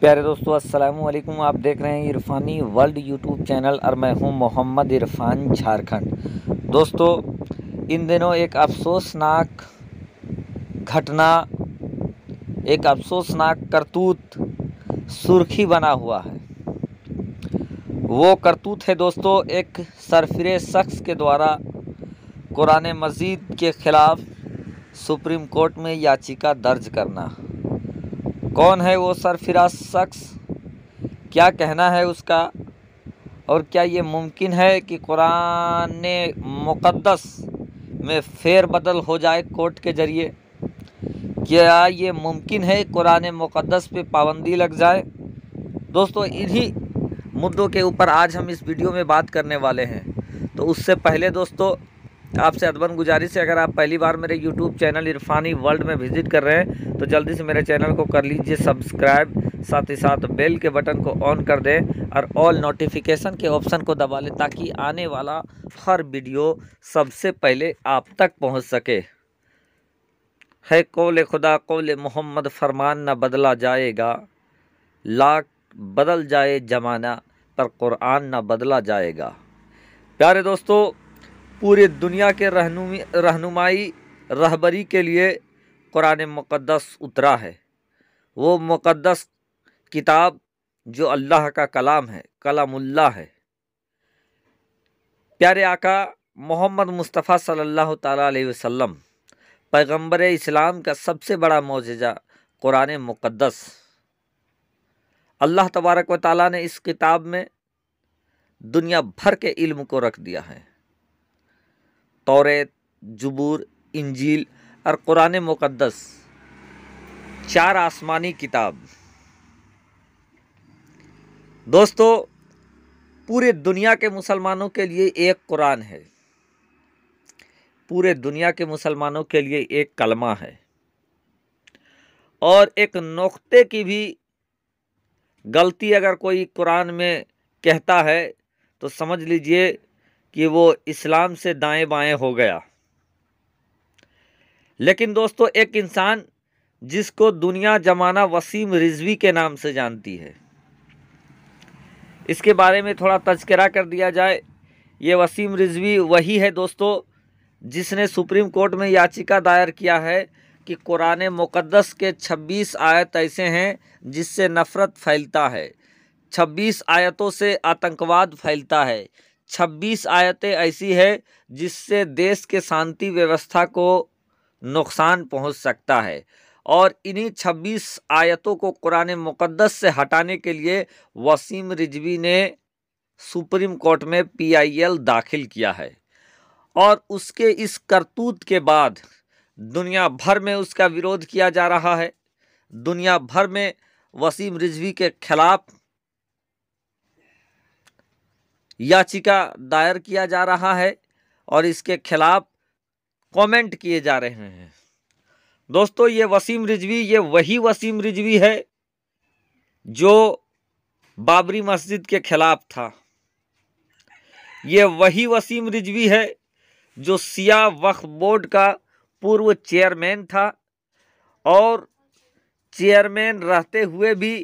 प्यारे दोस्तों अस्सलाम वालेकुम आप देख रहे हैं इरफानी वर्ल्ड यूट्यूब चैनल और मैं हूं मोहम्मद इरफान झारखंड दोस्तों इन दिनों एक अफसोसनाक घटना एक अफसोसनाक करतूत सुर्खी बना हुआ है वो करतूत है दोस्तों एक सरफिर शख्स के द्वारा कुरान मजीद के ख़िलाफ़ सुप्रीम कोर्ट में याचिका दर्ज करना कौन है वो सरफिराज शख्स क्या कहना है उसका और क्या ये मुमकिन है कि कुरान मुक़दस में फेर बदल हो जाए कोर्ट के ज़रिए क्या ये मुमकिन है कुरान मुक़दस पे पाबंदी लग जाए दोस्तों इन्हीं मुद्दों के ऊपर आज हम इस वीडियो में बात करने वाले हैं तो उससे पहले दोस्तों आपसे अदबन गुजारिश है अगर आप पहली बार मेरे यूट्यूब चैनल इरफानी वर्ल्ड में विज़िट कर रहे हैं तो जल्दी से मेरे चैनल को कर लीजिए सब्सक्राइब साथ ही साथ बेल के बटन को ऑन कर दें और ऑल नोटिफिकेशन के ऑप्शन को दबा लें ताकि आने वाला हर वीडियो सबसे पहले आप तक पहुँच सके है कौल खुदा कौल मोहम्मद फरमान न बदला जाएगा लाख बदल जाए जमाना पर कुरान ना बदला जाएगा प्यारे दोस्तों पूरी दुनिया के रहनुमाई रहबरी के लिए कुरान मुक़दस उतरा है वो मुक़दस किताब जो अल्लाह का कलाम है कलामुल्ला है प्यारे आका मोहम्मद मुस्तफ़ा सल्लल्लाहु अलैहि वसल्लम पैगंबर इस्लाम का सबसे बड़ा मोजा कुरान मुक़दस अल्लाह तबारक व ताली ने इस किताब में दुनिया भर के इल्म को रख दिया है तौरेत जबूर इंजील और कुरान मुक़दस चार आसमानी किताब दोस्तों पूरे दुनिया के मुसलमानों के लिए एक कुरान है पूरे दुनिया के मुसलमानों के लिए एक कलमा है और एक नुक्ते की भी गलती अगर कोई कुरान में कहता है तो समझ लीजिए कि वो इस्लाम से दाएं बाएं हो गया लेकिन दोस्तों एक इंसान जिसको दुनिया जमाना वसीम रिजवी के नाम से जानती है इसके बारे में थोड़ा तस्करा कर दिया जाए ये वसीम रिजवी वही है दोस्तों जिसने सुप्रीम कोर्ट में याचिका दायर किया है कि कुरान मुक़दस के 26 आयत ऐसे हैं जिससे नफ़रत फैलता है 26 आयतों से आतंकवाद फैलता है छब्बीस आयतें ऐसी है जिससे देश के शांति व्यवस्था को नुकसान पहुंच सकता है और इन्हीं छब्बीस आयतों को कुरान मुक़दस से हटाने के लिए वसीम रिजवी ने सुप्रीम कोर्ट में पीआईएल दाखिल किया है और उसके इस करतूत के बाद दुनिया भर में उसका विरोध किया जा रहा है दुनिया भर में वसीम रिजवी के खिलाफ याचिका दायर किया जा रहा है और इसके खिलाफ कमेंट किए जा रहे हैं दोस्तों ये वसीम रिजवी ये वही वसीम रिजवी है जो बाबरी मस्जिद के खिलाफ था ये वही वसीम रिजवी है जो सिया वक्फ बोर्ड का पूर्व चेयरमैन था और चेयरमैन रहते हुए भी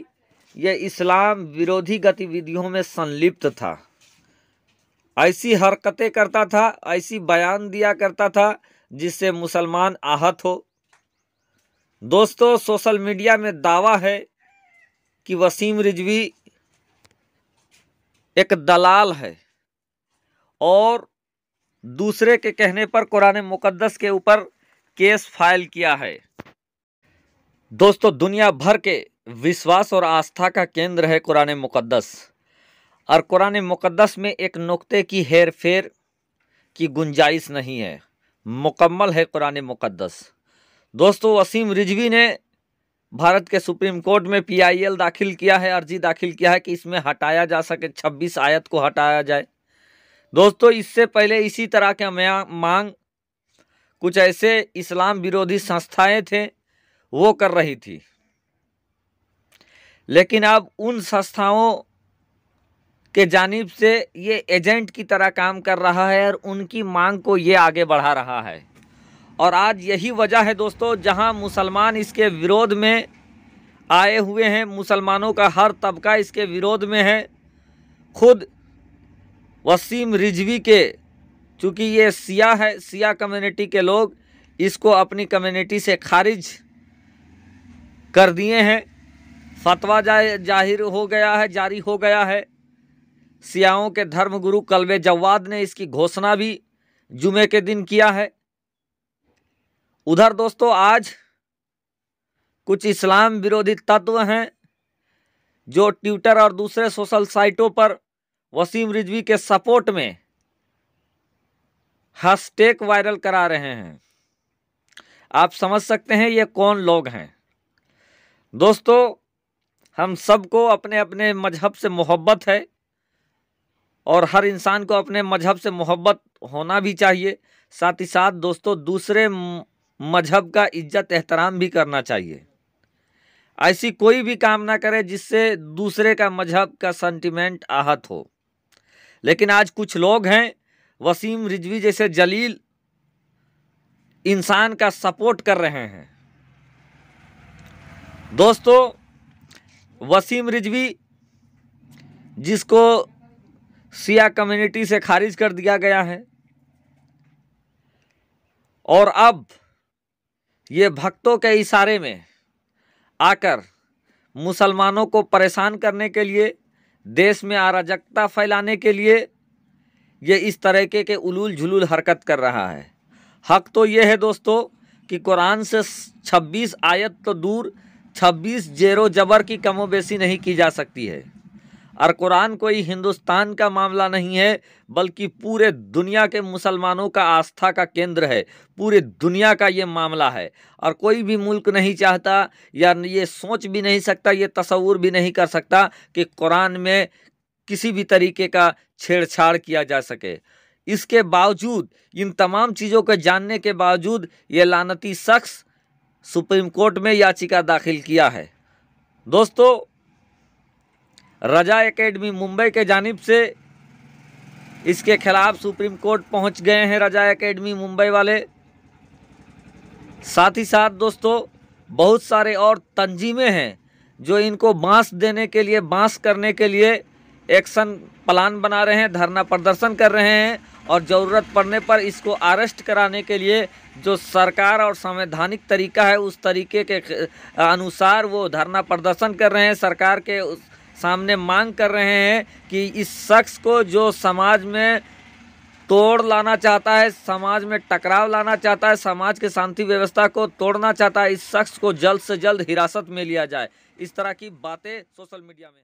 यह इस्लाम विरोधी गतिविधियों में संलिप्त था ऐसी हरकतें करता था ऐसी बयान दिया करता था जिससे मुसलमान आहत हो दोस्तों सोशल मीडिया में दावा है कि वसीम रिजवी एक दलाल है और दूसरे के कहने पर कुरान मुकद्दस के ऊपर केस फाइल किया है दोस्तों दुनिया भर के विश्वास और आस्था का केंद्र है कुरान मुकद्दस और कुरान मुक़दस में एक नुक़े की हेर फेर की गुंजाइश नहीं है मुकम्मल है कुरान मुक़दस दोस्तों वसीम रिजवी ने भारत के सुप्रीम कोर्ट में पीआईएल दाखिल किया है अर्जी दाखिल किया है कि इसमें हटाया जा सके 26 आयत को हटाया जाए दोस्तों इससे पहले इसी तरह के मांग कुछ ऐसे इस्लाम विरोधी संस्थाएं थे वो कर रही थी लेकिन अब उन संस्थाओं के जानिब से ये एजेंट की तरह काम कर रहा है और उनकी मांग को ये आगे बढ़ा रहा है और आज यही वजह है दोस्तों जहां मुसलमान इसके विरोध में आए हुए हैं मुसलमानों का हर तबका इसके विरोध में है खुद वसीम रिजवी के चूँकि ये सिया है सिया कम्युनिटी के लोग इसको अपनी कम्युनिटी से खारिज कर दिए हैं फतवा जाहिर हो गया है जारी हो गया है सियाओं के धर्मगुरु कलवे जवाद ने इसकी घोषणा भी जुमे के दिन किया है उधर दोस्तों आज कुछ इस्लाम विरोधी तत्व हैं जो ट्विटर और दूसरे सोशल साइटों पर वसीम रिजवी के सपोर्ट में हैशटैग वायरल करा रहे हैं आप समझ सकते हैं ये कौन लोग हैं दोस्तों हम सबको अपने अपने मजहब से मोहब्बत है और हर इंसान को अपने मज़हब से मोहब्बत होना भी चाहिए साथ ही साथ दोस्तों दूसरे मज़हब का इज्जत एहतराम भी करना चाहिए ऐसी कोई भी काम ना करे जिससे दूसरे का मज़हब का सेंटिमेंट आहत हो लेकिन आज कुछ लोग हैं वसीम रिजवी जैसे जलील इंसान का सपोर्ट कर रहे हैं दोस्तों वसीम रिजवी जिसको सिया कम्युनिटी से खारिज कर दिया गया है और अब ये भक्तों के इशारे में आकर मुसलमानों को परेशान करने के लिए देश में अराजकता फैलाने के लिए ये इस तरीके के उलूल झुलूल हरकत कर रहा है हक तो ये है दोस्तों कि कुरान से 26 आयत तो दूर 26 जेरो जबर की कमोबेशी नहीं की जा सकती है और कुरान कोई हिंदुस्तान का मामला नहीं है बल्कि पूरे दुनिया के मुसलमानों का आस्था का केंद्र है पूरे दुनिया का ये मामला है और कोई भी मुल्क नहीं चाहता या ये सोच भी नहीं सकता ये तस्वूर भी नहीं कर सकता कि कुरान में किसी भी तरीके का छेड़छाड़ किया जा सके इसके बावजूद इन तमाम चीज़ों को जानने के बावजूद ये लानती शख्स सुप्रीम कोर्ट में याचिका दाखिल किया है दोस्तों रजा एकेडमी मुंबई के जानिब से इसके खिलाफ सुप्रीम कोर्ट पहुंच गए हैं रजा एकेडमी मुंबई वाले साथ ही साथ दोस्तों बहुत सारे और तंजीमें हैं जो इनको बांस देने के लिए बांस करने के लिए एक्शन प्लान बना रहे हैं धरना प्रदर्शन कर रहे हैं और ज़रूरत पड़ने पर इसको अरेस्ट कराने के लिए जो सरकार और संवैधानिक तरीका है उस तरीके के अनुसार वो धरना प्रदर्शन कर रहे हैं सरकार के उस सामने मांग कर रहे हैं कि इस शख्स को जो समाज में तोड़ लाना चाहता है समाज में टकराव लाना चाहता है समाज के शांति व्यवस्था को तोड़ना चाहता है इस शख्स को जल्द से जल्द हिरासत में लिया जाए इस तरह की बातें सोशल मीडिया में